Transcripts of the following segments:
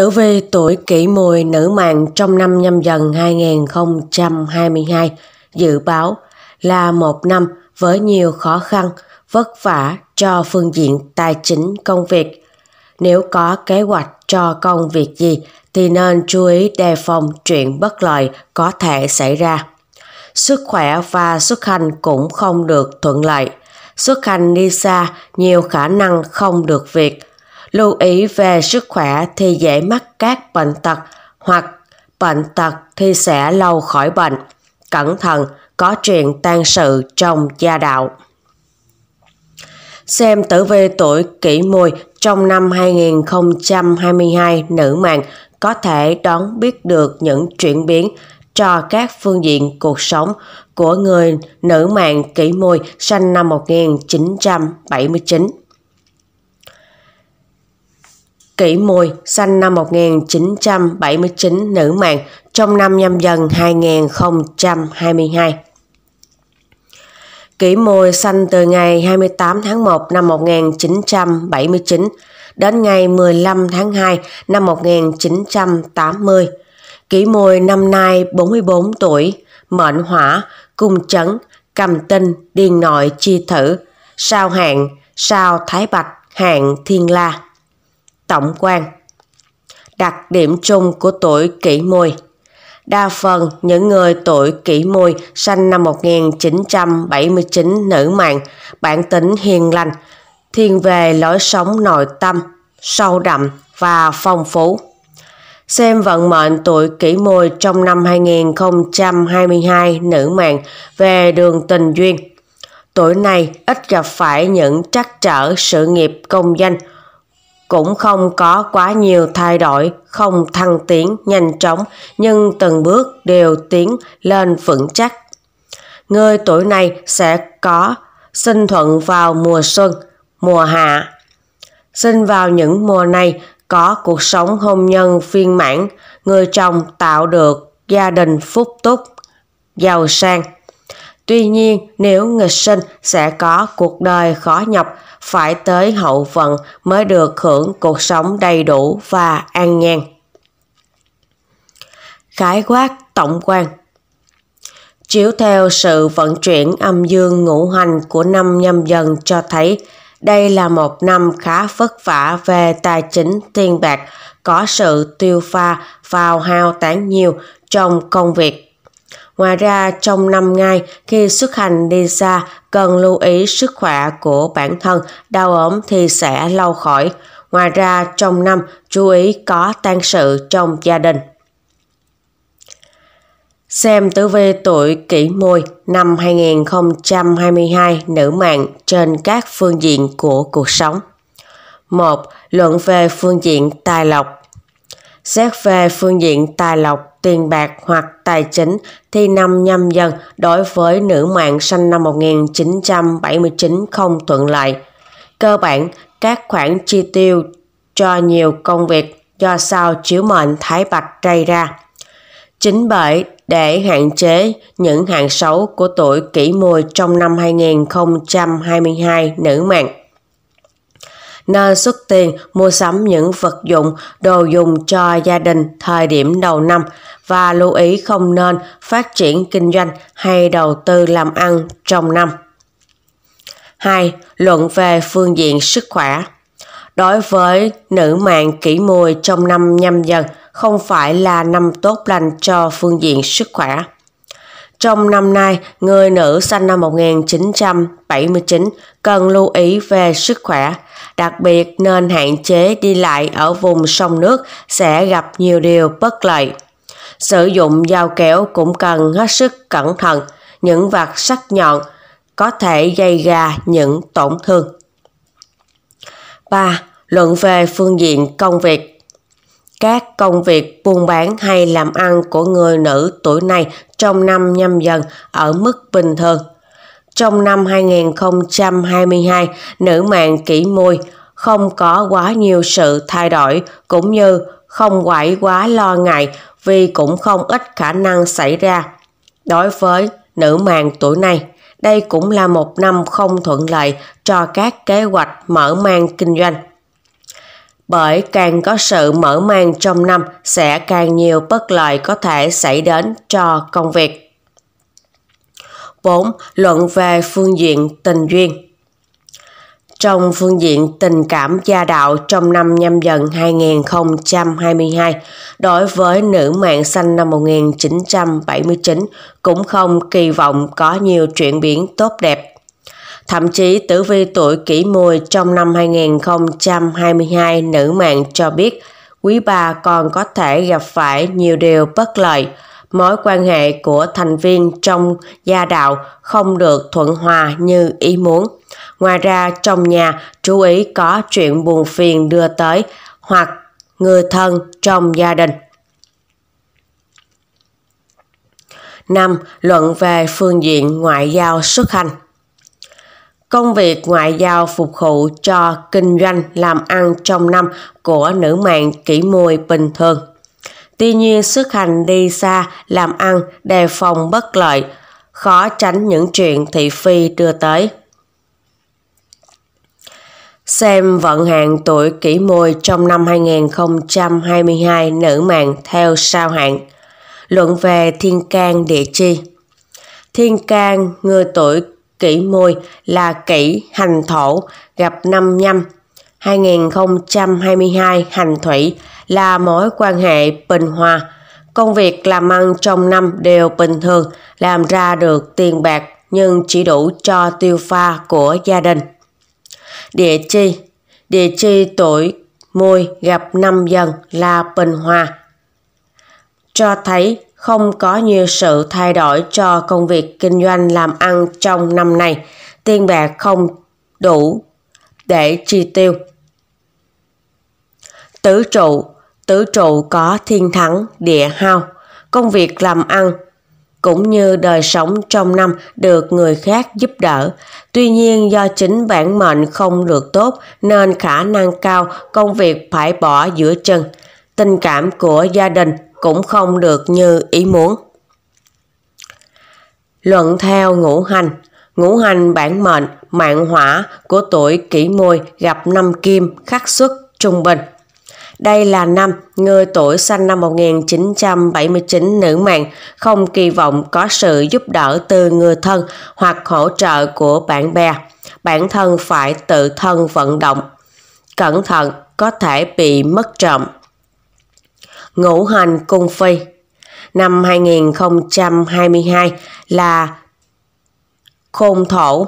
Tử vi tuổi kỷ mùi nữ mạng trong năm nhâm dần 2022 dự báo là một năm với nhiều khó khăn, vất vả cho phương diện tài chính công việc. Nếu có kế hoạch cho công việc gì thì nên chú ý đề phòng chuyện bất lợi có thể xảy ra. Sức khỏe và xuất hành cũng không được thuận lợi. Xuất hành đi xa nhiều khả năng không được việc – lưu ý về sức khỏe thì dễ mắc các bệnh tật hoặc bệnh tật thì sẽ lâu khỏi bệnh. Cẩn thận, có chuyện tan sự trong gia đạo. Xem tử vi tuổi kỷ mùi trong năm 2022 nữ mạng có thể đón biết được những chuyển biến cho các phương diện cuộc sống của người nữ mạng kỷ mùi sinh năm 1979. Kỷ Mùi, sinh năm 1979, nữ mạng, trong năm nhâm dần 2022. Kỷ Mùi sanh từ ngày 28 tháng 1 năm 1979 đến ngày 15 tháng 2 năm 1980. Kỷ Mùi năm nay 44 tuổi, mệnh hỏa, cung chấn, cầm tinh, điền nội chi thử, sao hạn, sao thái bạch, hạn thiên la tổng quan. Đặc điểm chung của tuổi kỷ mùi Đa phần những người tuổi kỷ mùi sinh năm 1979 nữ mạng, bản tính hiền lành, thiên về lối sống nội tâm, sâu đậm và phong phú. Xem vận mệnh tuổi kỷ mùi trong năm 2022 nữ mạng về đường tình duyên. Tuổi này ít gặp phải những trắc trở sự nghiệp công danh cũng không có quá nhiều thay đổi, không thăng tiến nhanh chóng, nhưng từng bước đều tiến lên vững chắc. Người tuổi này sẽ có sinh thuận vào mùa xuân, mùa hạ. Sinh vào những mùa này có cuộc sống hôn nhân viên mãn, người chồng tạo được gia đình phúc túc, giàu sang. Tuy nhiên, nếu nghịch sinh sẽ có cuộc đời khó nhọc, phải tới hậu vận mới được hưởng cuộc sống đầy đủ và an nhàn. Khái quát tổng quan Chiếu theo sự vận chuyển âm dương ngũ hành của năm nhâm dần cho thấy đây là một năm khá vất vả về tài chính tiền bạc, có sự tiêu pha vào hao tán nhiều trong công việc Ngoài ra, trong năm ngày khi xuất hành đi xa, cần lưu ý sức khỏe của bản thân, đau ốm thì sẽ lâu khỏi. Ngoài ra, trong năm, chú ý có tan sự trong gia đình. Xem tử vi tuổi kỷ mùi năm 2022 nữ mạng trên các phương diện của cuộc sống. 1. Luận về phương diện tài lộc Xét về phương diện tài lộc, tiền bạc hoặc tài chính thì năm nhâm dần đối với nữ mạng sinh năm 1979 không thuận lợi. Cơ bản, các khoản chi tiêu cho nhiều công việc do sao chiếu mệnh thái bạch gây ra. Chính bởi để hạn chế những hạn xấu của tuổi kỷ mùi trong năm 2022 nữ mạng nơi xuất tiền mua sắm những vật dụng, đồ dùng cho gia đình thời điểm đầu năm và lưu ý không nên phát triển kinh doanh hay đầu tư làm ăn trong năm. 2. Luận về phương diện sức khỏe Đối với nữ mạng kỷ mùi trong năm nhâm dần không phải là năm tốt lành cho phương diện sức khỏe. Trong năm nay, người nữ sinh năm 1979 cần lưu ý về sức khỏe đặc biệt nên hạn chế đi lại ở vùng sông nước sẽ gặp nhiều điều bất lợi. Sử dụng dao kéo cũng cần hết sức cẩn thận, những vật sắc nhọn có thể gây ra những tổn thương. 3. Luận về phương diện công việc các công việc buôn bán hay làm ăn của người nữ tuổi này trong năm nhâm dần ở mức bình thường trong năm 2022, nữ mạng kỷ môi không có quá nhiều sự thay đổi cũng như không quậy quá lo ngại vì cũng không ít khả năng xảy ra. Đối với nữ mạng tuổi này, đây cũng là một năm không thuận lợi cho các kế hoạch mở mang kinh doanh. Bởi càng có sự mở mang trong năm sẽ càng nhiều bất lợi có thể xảy đến cho công việc. 4. Luận về phương diện tình duyên Trong phương diện tình cảm gia đạo trong năm nhâm dần 2022, đối với nữ mạng xanh năm 1979 cũng không kỳ vọng có nhiều chuyển biến tốt đẹp Thậm chí tử vi tuổi kỷ mùi trong năm 2022 nữ mạng cho biết quý bà còn có thể gặp phải nhiều điều bất lợi mối quan hệ của thành viên trong gia đạo không được thuận hòa như ý muốn. Ngoài ra, trong nhà chú ý có chuyện buồn phiền đưa tới hoặc người thân trong gia đình. 5. Luận về phương diện ngoại giao xuất hành. Công việc ngoại giao phục vụ cho kinh doanh làm ăn trong năm của nữ mạng kỷ mùi bình thường. Tuy nhiên xuất hành đi xa, làm ăn, đề phòng bất lợi, khó tránh những chuyện thị phi đưa tới. Xem vận hạn tuổi kỷ mùi trong năm 2022 nữ mạng theo sao hạn. Luận về thiên can địa chi. Thiên can người tuổi kỷ mùi là kỷ hành thổ gặp năm nhâm 2022 hành thủy là mối quan hệ bình hòa. Công việc làm ăn trong năm đều bình thường, làm ra được tiền bạc nhưng chỉ đủ cho tiêu pha của gia đình. Địa chi Địa chi tuổi mùi gặp năm dần là bình hòa. Cho thấy không có nhiều sự thay đổi cho công việc kinh doanh làm ăn trong năm này, tiền bạc không đủ để chi tiêu Tứ trụ, tứ trụ có thiên thắng, địa hao, công việc làm ăn, cũng như đời sống trong năm được người khác giúp đỡ. Tuy nhiên do chính bản mệnh không được tốt nên khả năng cao công việc phải bỏ giữa chân. Tình cảm của gia đình cũng không được như ý muốn. Luận theo ngũ hành Ngũ hành bản mệnh, mạng hỏa của tuổi kỷ mùi gặp năm kim khắc xuất trung bình. Đây là năm người tuổi sinh năm 1979 nữ mạng không kỳ vọng có sự giúp đỡ từ người thân hoặc hỗ trợ của bạn bè. Bản thân phải tự thân vận động. Cẩn thận có thể bị mất trộm. Ngũ hành cung phi Năm 2022 là khôn thổ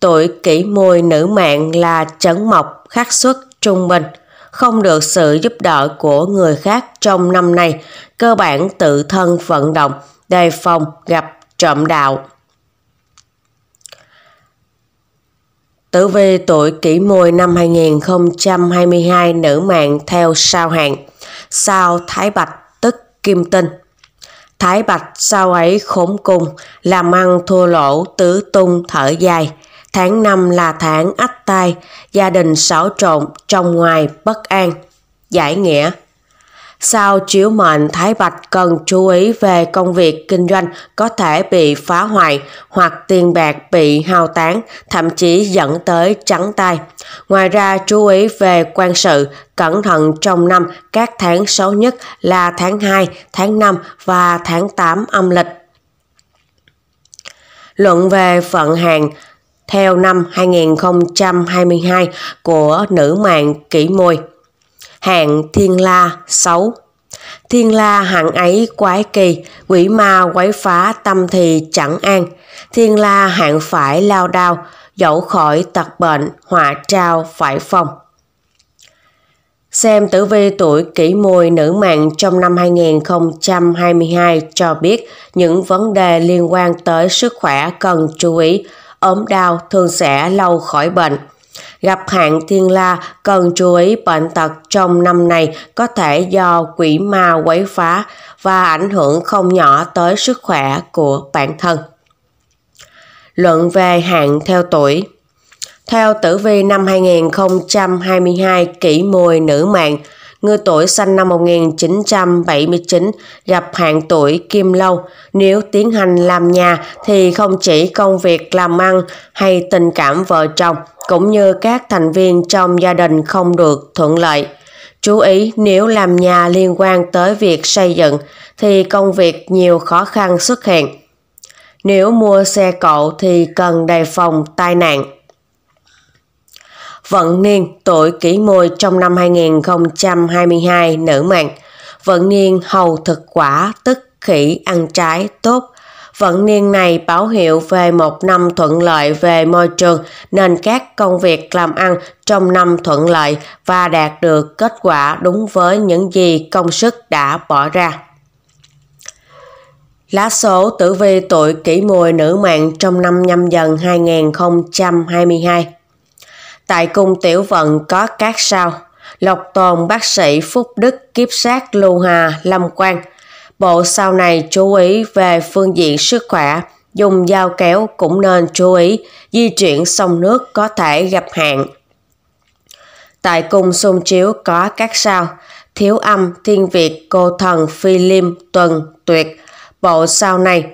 tuổi kỷ mùi nữ mạng là trấn mộc khắc xuất trung bình không được sự giúp đỡ của người khác trong năm nay, cơ bản tự thân vận động, đề phòng gặp trộm đạo. Tử vi tuổi kỷ mùi năm 2022 nữ mạng theo sao hạn, sao Thái Bạch tức Kim Tinh. Thái Bạch sao ấy khốn cùng, làm ăn thua lỗ tứ tung thở dài, Tháng năm là tháng ách tai, gia đình xáo trộn, trong ngoài bất an. Giải nghĩa Sao chiếu mệnh Thái Bạch cần chú ý về công việc kinh doanh có thể bị phá hoại hoặc tiền bạc bị hao tán, thậm chí dẫn tới trắng tay. Ngoài ra chú ý về quan sự, cẩn thận trong năm các tháng xấu nhất là tháng 2, tháng 5 và tháng 8 âm lịch. Luận về phận hàng theo năm 2022 của nữ mạng kỷ môi. Hạng Thiên La 6 Thiên la hạng ấy quái kỳ, quỷ ma quái phá tâm thì chẳng an. Thiên la hạng phải lao đao, dẫu khỏi tật bệnh, họa trao phải phòng. Xem tử vi tuổi kỷ mùi nữ mạng trong năm 2022 cho biết những vấn đề liên quan tới sức khỏe cần chú ý ốm đau thường sẽ lâu khỏi bệnh. Gặp hạn thiên la, cần chú ý bệnh tật trong năm này có thể do quỷ ma quấy phá và ảnh hưởng không nhỏ tới sức khỏe của bản thân. Luận về hạn theo tuổi Theo tử vi năm 2022 kỷ mùi nữ mạng, người tuổi sinh năm 1979 gặp hạn tuổi Kim Lâu. Nếu tiến hành làm nhà thì không chỉ công việc làm ăn hay tình cảm vợ chồng cũng như các thành viên trong gia đình không được thuận lợi. Chú ý nếu làm nhà liên quan tới việc xây dựng thì công việc nhiều khó khăn xuất hiện. Nếu mua xe cộ thì cần đề phòng tai nạn. Vận Niên, tuổi kỷ mùi trong năm 2022, nữ mạng. Vận Niên hầu thực quả, tức khỉ ăn trái, tốt. Vận niên này báo hiệu về một năm thuận lợi về môi trường nên các công việc làm ăn trong năm thuận lợi và đạt được kết quả đúng với những gì công sức đã bỏ ra. Lá số tử vi tuổi kỷ mùi nữ mạng trong năm nhâm dần 2022 Tại cung tiểu vận có các sao, Lộc Tồn bác sĩ Phúc Đức kiếp sát Lưu Hà Lâm quan Bộ sau này chú ý về phương diện sức khỏe, dùng dao kéo cũng nên chú ý, di chuyển sông nước có thể gặp hạn. Tại cung xung chiếu có các sao, Thiếu âm Thiên Việt Cô Thần Phi Liêm Tuần Tuyệt, bộ sau này.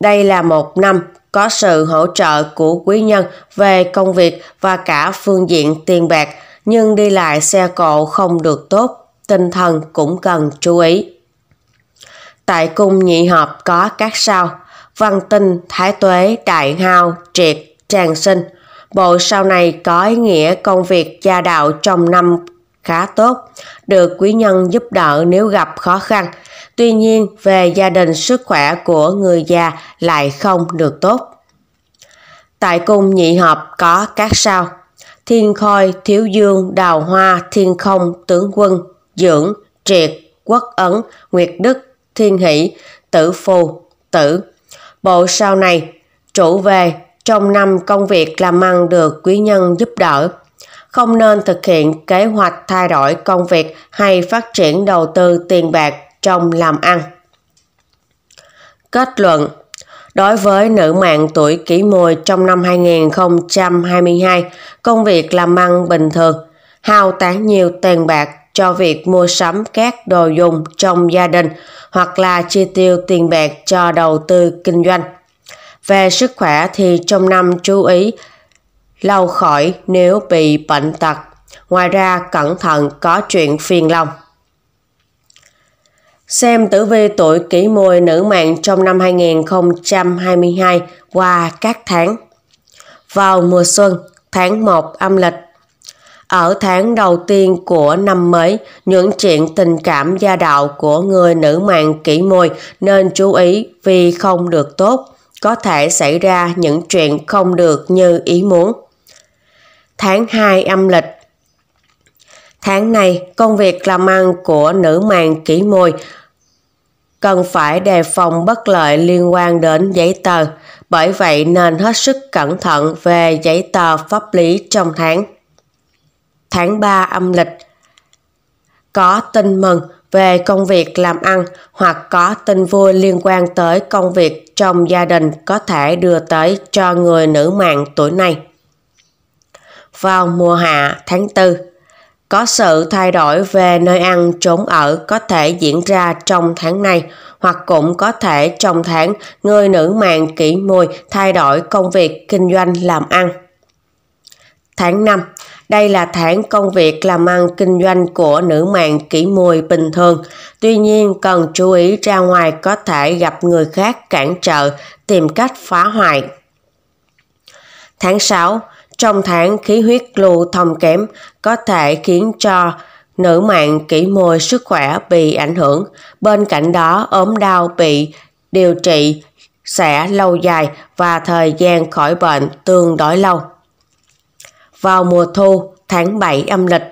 Đây là một năm có sự hỗ trợ của quý nhân về công việc và cả phương diện tiền bạc, nhưng đi lại xe cộ không được tốt, tinh thần cũng cần chú ý. Tại cung nhị hợp có các sao, văn tinh, thái tuế, đại hao, triệt, tràng sinh. Bộ sao này có ý nghĩa công việc gia đạo trong năm khá tốt, được quý nhân giúp đỡ nếu gặp khó khăn – Tuy nhiên, về gia đình sức khỏe của người già lại không được tốt. Tại cung nhị hợp có các sao. Thiên Khôi, Thiếu Dương, Đào Hoa, Thiên Không, Tướng Quân, Dưỡng, Triệt, Quốc Ấn, Nguyệt Đức, Thiên Hỷ, Tử Phù, Tử. Bộ sao này, chủ về, trong năm công việc làm ăn được quý nhân giúp đỡ. Không nên thực hiện kế hoạch thay đổi công việc hay phát triển đầu tư tiền bạc trong làm ăn. Kết luận Đối với nữ mạng tuổi kỷ mùi trong năm 2022, công việc làm ăn bình thường, hao tán nhiều tiền bạc cho việc mua sắm các đồ dùng trong gia đình hoặc là chi tiêu tiền bạc cho đầu tư kinh doanh. Về sức khỏe thì trong năm chú ý lau khỏi nếu bị bệnh tật. Ngoài ra cẩn thận có chuyện phiền lòng. Xem tử vi tuổi kỷ mùi nữ mạng trong năm 2022 qua các tháng. Vào mùa xuân, tháng 1 âm lịch. Ở tháng đầu tiên của năm mới, những chuyện tình cảm gia đạo của người nữ mạng kỷ mùi nên chú ý vì không được tốt, có thể xảy ra những chuyện không được như ý muốn. Tháng 2 âm lịch Tháng này, công việc làm ăn của nữ mạng kỹ môi cần phải đề phòng bất lợi liên quan đến giấy tờ, bởi vậy nên hết sức cẩn thận về giấy tờ pháp lý trong tháng. Tháng 3 âm lịch Có tin mừng về công việc làm ăn hoặc có tin vui liên quan tới công việc trong gia đình có thể đưa tới cho người nữ mạng tuổi này. Vào mùa hạ tháng 4 có sự thay đổi về nơi ăn trốn ở có thể diễn ra trong tháng này hoặc cũng có thể trong tháng người nữ mạng kỷ mùi thay đổi công việc kinh doanh làm ăn. Tháng 5 đây là tháng công việc làm ăn kinh doanh của nữ mạng kỷ mùi bình thường. Tuy nhiên, cần chú ý ra ngoài có thể gặp người khác cản trợ, tìm cách phá hoại. Tháng 6 trong tháng khí huyết lưu thông kém có thể khiến cho nữ mạng kỹ môi sức khỏe bị ảnh hưởng. Bên cạnh đó, ốm đau bị điều trị sẽ lâu dài và thời gian khỏi bệnh tương đối lâu. Vào mùa thu, tháng 7 âm lịch,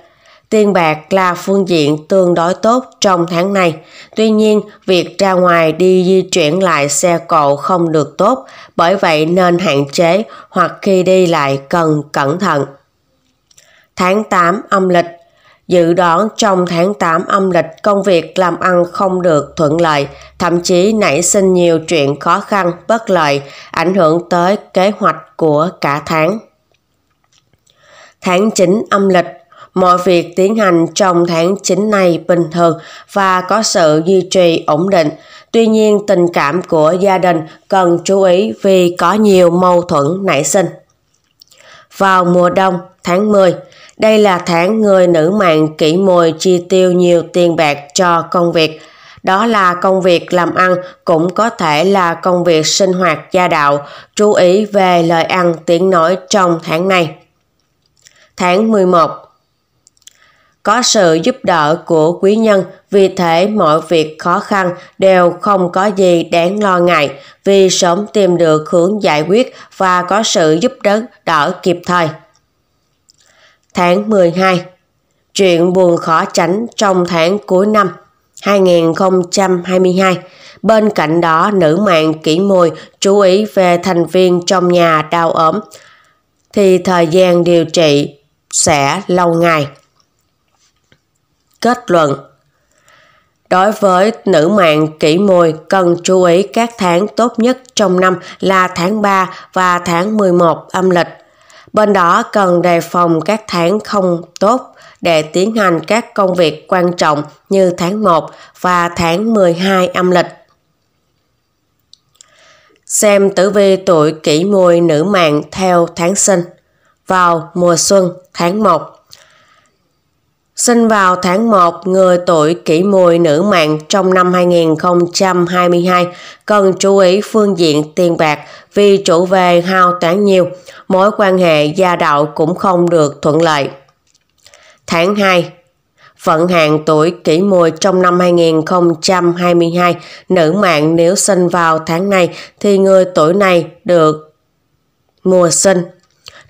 Tiền bạc là phương diện tương đối tốt trong tháng này. Tuy nhiên, việc ra ngoài đi di chuyển lại xe cộ không được tốt, bởi vậy nên hạn chế hoặc khi đi lại cần cẩn thận. Tháng 8 âm lịch Dự đoán trong tháng 8 âm lịch công việc làm ăn không được thuận lợi, thậm chí nảy sinh nhiều chuyện khó khăn, bất lợi, ảnh hưởng tới kế hoạch của cả tháng. Tháng 9 âm lịch Mọi việc tiến hành trong tháng 9 này bình thường và có sự duy trì ổn định. Tuy nhiên, tình cảm của gia đình cần chú ý vì có nhiều mâu thuẫn nảy sinh. Vào mùa đông, tháng 10, đây là tháng người nữ mạng kỹ mùi chi tiêu nhiều tiền bạc cho công việc. Đó là công việc làm ăn, cũng có thể là công việc sinh hoạt gia đạo, chú ý về lời ăn tiếng nói trong tháng này. Tháng 11 có sự giúp đỡ của quý nhân, vì thế mọi việc khó khăn đều không có gì đáng lo ngại, vì sớm tìm được hướng giải quyết và có sự giúp đỡ đỡ kịp thời. Tháng 12 Chuyện buồn khó tránh trong tháng cuối năm 2022 Bên cạnh đó, nữ mạng kỹ mùi chú ý về thành viên trong nhà đau ốm, thì thời gian điều trị sẽ lâu ngày kết luận Đối với nữ mạng kỷ mùi, cần chú ý các tháng tốt nhất trong năm là tháng 3 và tháng 11 âm lịch. Bên đó cần đề phòng các tháng không tốt để tiến hành các công việc quan trọng như tháng 1 và tháng 12 âm lịch. Xem tử vi tuổi kỷ mùi nữ mạng theo tháng sinh vào mùa xuân tháng 1 sinh vào tháng 1 người tuổi kỷ mùi nữ mạng trong năm 2022 cần chú ý phương diện tiền bạc vì chủ về hao toán nhiều, mối quan hệ gia đạo cũng không được thuận lợi. Tháng 2 Phận hạn tuổi kỷ mùi trong năm 2022, nữ mạng nếu sinh vào tháng này thì người tuổi này được mùa sinh.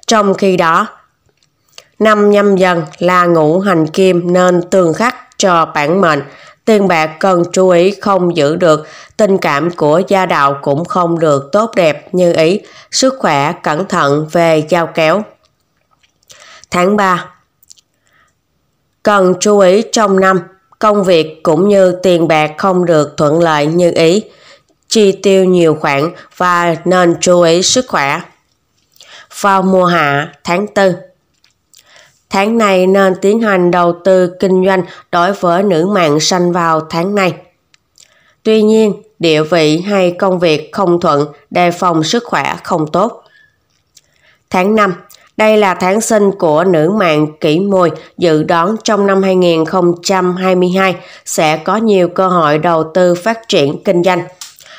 Trong khi đó, Năm nhâm dần là ngũ hành kim nên tương khắc cho bản mệnh. Tiền bạc cần chú ý không giữ được, tình cảm của gia đạo cũng không được tốt đẹp như ý, sức khỏe cẩn thận về giao kéo. Tháng 3 Cần chú ý trong năm, công việc cũng như tiền bạc không được thuận lợi như ý, chi tiêu nhiều khoản và nên chú ý sức khỏe. Vào mùa hạ tháng 4 Tháng này nên tiến hành đầu tư kinh doanh đối với nữ mạng sanh vào tháng này. Tuy nhiên, địa vị hay công việc không thuận, đề phòng sức khỏe không tốt. Tháng 5, đây là tháng sinh của nữ mạng kỷ mùi, dự đoán trong năm 2022 sẽ có nhiều cơ hội đầu tư phát triển kinh doanh.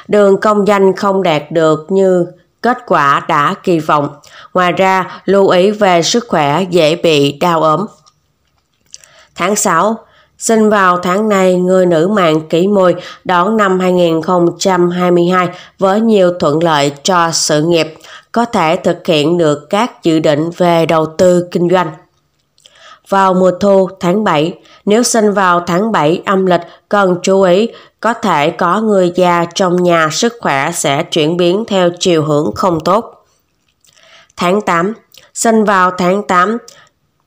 Đường công danh không đạt được như Kết quả đã kỳ vọng. Ngoài ra, lưu ý về sức khỏe dễ bị đau ốm. Tháng 6, Sinh vào tháng này, người nữ mạng kỷ mùi đón năm 2022 với nhiều thuận lợi cho sự nghiệp, có thể thực hiện được các dự định về đầu tư kinh doanh. Vào mùa thu tháng 7, nếu sinh vào tháng 7 âm lịch cần chú ý có thể có người già trong nhà sức khỏe sẽ chuyển biến theo chiều hướng không tốt. Tháng 8, sinh vào tháng 8,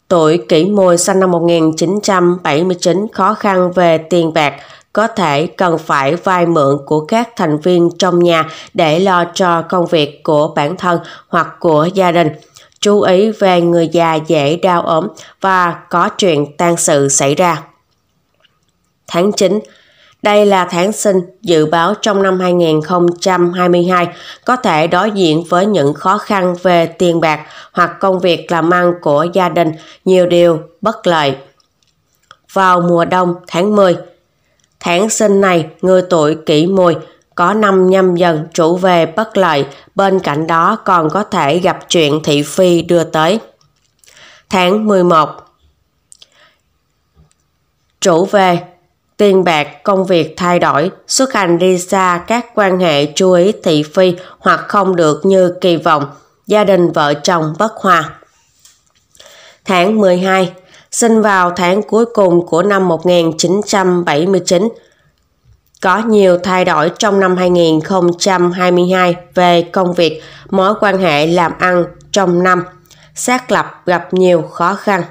tuổi kỷ mùi sinh năm 1979 khó khăn về tiền bạc, có thể cần phải vay mượn của các thành viên trong nhà để lo cho công việc của bản thân hoặc của gia đình chú ý về người già dễ đau ốm và có chuyện tang sự xảy ra. Tháng 9 đây là tháng sinh dự báo trong năm 2022 có thể đối diện với những khó khăn về tiền bạc hoặc công việc làm ăn của gia đình, nhiều điều bất lợi. Vào mùa đông tháng 10, tháng sinh này người tuổi kỷ mùi có năm nhâm dần trụ về bất lợi, bên cạnh đó còn có thể gặp chuyện thị phi đưa tới. Tháng 11 Trụ về Tiền bạc, công việc thay đổi, xuất hành đi xa, các quan hệ chú ý thị phi hoặc không được như kỳ vọng, gia đình vợ chồng bất hòa. Tháng 12 Sinh vào tháng cuối cùng của năm 1979, có nhiều thay đổi trong năm 2022 về công việc, mối quan hệ làm ăn trong năm, xác lập gặp nhiều khó khăn.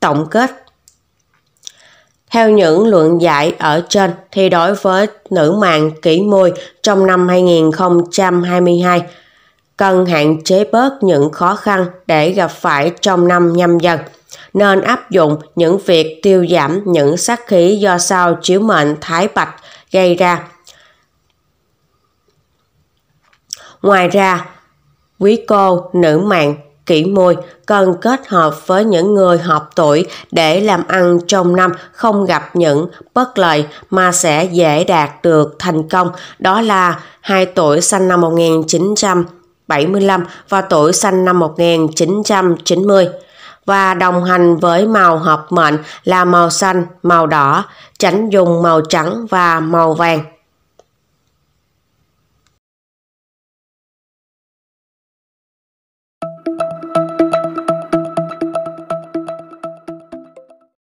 Tổng kết theo những luận giải ở trên thì đối với nữ mạng kỷ môi trong năm 2022 cần hạn chế bớt những khó khăn để gặp phải trong năm nhâm dần nên áp dụng những việc tiêu giảm những sát khí do sao chiếu mệnh thái bạch gây ra. Ngoài ra, quý cô, nữ mạng, kỹ môi cần kết hợp với những người hợp tuổi để làm ăn trong năm không gặp những bất lợi mà sẽ dễ đạt được thành công. Đó là hai tuổi sinh năm 1975 và tuổi sinh năm 1990 và đồng hành với màu hợp mệnh là màu xanh, màu đỏ, tránh dùng màu trắng và màu vàng.